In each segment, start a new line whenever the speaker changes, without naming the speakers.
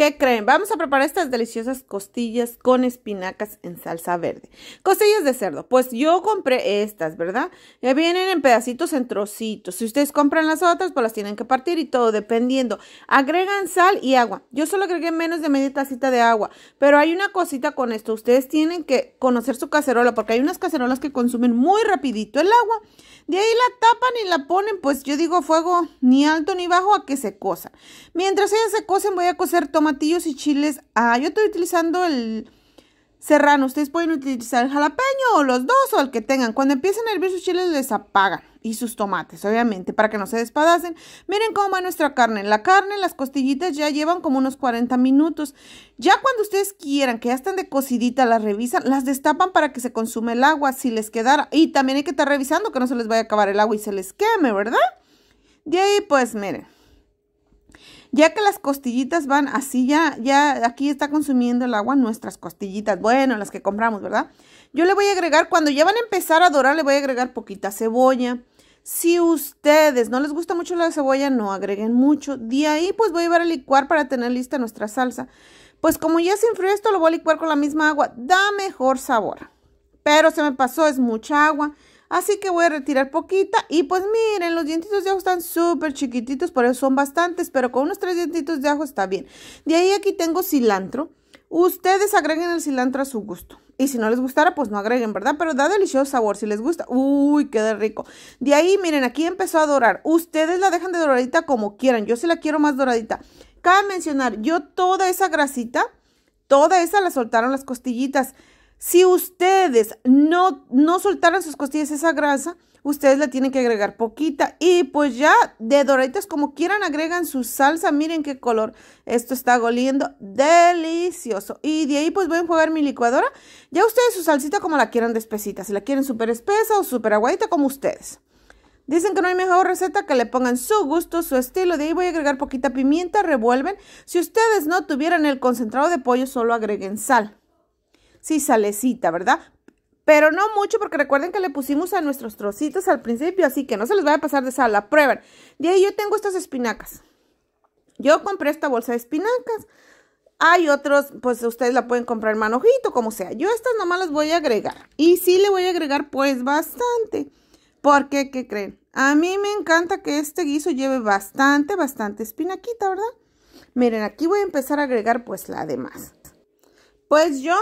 ¿Qué creen? Vamos a preparar estas deliciosas costillas con espinacas en salsa verde. Costillas de cerdo. Pues yo compré estas, ¿verdad? vienen en pedacitos, en trocitos. Si ustedes compran las otras, pues las tienen que partir y todo, dependiendo. Agregan sal y agua. Yo solo agregué menos de media tacita de agua. Pero hay una cosita con esto. Ustedes tienen que conocer su cacerola, porque hay unas cacerolas que consumen muy rapidito el agua. De ahí la tapan y la ponen, pues yo digo fuego ni alto ni bajo a que se cosa. Mientras ellas se cocen, voy a cocer tomate tomatillos y chiles. Ah, yo estoy utilizando el serrano. Ustedes pueden utilizar el jalapeño o los dos o el que tengan. Cuando empiecen a hervir sus chiles les apagan. Y sus tomates, obviamente, para que no se despadasen. Miren cómo va nuestra carne. La carne, las costillitas ya llevan como unos 40 minutos. Ya cuando ustedes quieran, que ya están de cocidita, las revisan, las destapan para que se consume el agua si les quedara. Y también hay que estar revisando que no se les vaya a acabar el agua y se les queme, ¿verdad? De ahí, pues, miren. Ya que las costillitas van así, ya, ya aquí está consumiendo el agua nuestras costillitas, bueno, las que compramos, ¿verdad? Yo le voy a agregar, cuando ya van a empezar a dorar, le voy a agregar poquita cebolla. Si ustedes no les gusta mucho la cebolla, no agreguen mucho. De ahí pues voy a ir a licuar para tener lista nuestra salsa. Pues como ya se enfrió esto, lo voy a licuar con la misma agua. Da mejor sabor. Pero se me pasó, es mucha agua. Así que voy a retirar poquita. Y pues miren, los dientitos de ajo están súper chiquititos, por eso son bastantes, pero con unos tres dientitos de ajo está bien. De ahí aquí tengo cilantro. Ustedes agreguen el cilantro a su gusto. Y si no les gustara, pues no agreguen, ¿verdad? Pero da delicioso sabor. Si les gusta, uy, queda rico. De ahí, miren, aquí empezó a dorar. Ustedes la dejan de doradita como quieran. Yo se la quiero más doradita. Cabe mencionar, yo toda esa grasita, toda esa la soltaron las costillitas. Si ustedes no, no soltaran sus costillas esa grasa, ustedes la tienen que agregar poquita. Y pues ya de doraditas, como quieran, agregan su salsa. Miren qué color. Esto está goliendo delicioso. Y de ahí pues voy a enjuagar mi licuadora. Ya ustedes su salsita como la quieran de espesita. Si la quieren súper espesa o súper aguadita, como ustedes. Dicen que no hay mejor receta que le pongan su gusto, su estilo. De ahí voy a agregar poquita pimienta, revuelven. Si ustedes no tuvieran el concentrado de pollo, solo agreguen sal sí, salecita, ¿verdad? Pero no mucho porque recuerden que le pusimos a nuestros trocitos al principio, así que no se les vaya a pasar de sal, la prueben. De ahí yo tengo estas espinacas. Yo compré esta bolsa de espinacas. Hay otros, pues ustedes la pueden comprar manojito, como sea. Yo estas nomás las voy a agregar. Y sí le voy a agregar pues bastante. Porque, ¿qué creen? A mí me encanta que este guiso lleve bastante, bastante espinaquita, ¿verdad? Miren, aquí voy a empezar a agregar pues la demás. Pues yo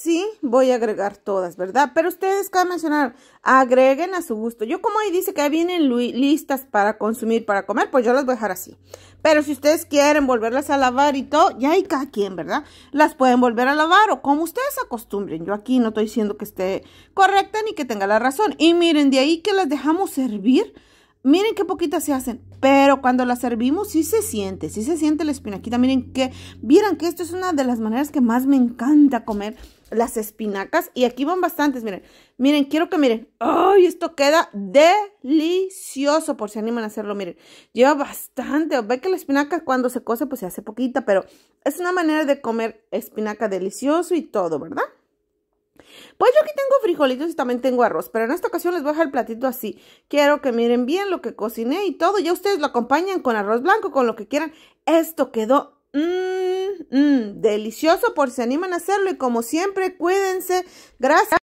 sí voy a agregar todas, ¿verdad? Pero ustedes cabe mencionar, agreguen a su gusto. Yo como ahí dice que vienen listas para consumir, para comer, pues yo las voy a dejar así. Pero si ustedes quieren volverlas a lavar y todo, ya hay cada quien, ¿verdad? Las pueden volver a lavar o como ustedes acostumbren. Yo aquí no estoy diciendo que esté correcta ni que tenga la razón. Y miren, de ahí que las dejamos servir Miren qué poquitas se hacen, pero cuando las servimos sí se siente, sí se siente la espinaquita. Miren que, vieran que esto es una de las maneras que más me encanta comer las espinacas. Y aquí van bastantes, miren, miren, quiero que miren. ¡Ay, esto queda delicioso! Por si animan a hacerlo, miren. Lleva bastante, ve que la espinaca cuando se cose pues se hace poquita, pero es una manera de comer espinaca delicioso y todo, ¿verdad? Pues yo aquí tengo frijolitos y también tengo arroz, pero en esta ocasión les voy a dejar el platito así. Quiero que miren bien lo que cociné y todo. Ya ustedes lo acompañan con arroz blanco, con lo que quieran. Esto quedó mm, mm, delicioso por si se animan a hacerlo. Y como siempre, cuídense. Gracias.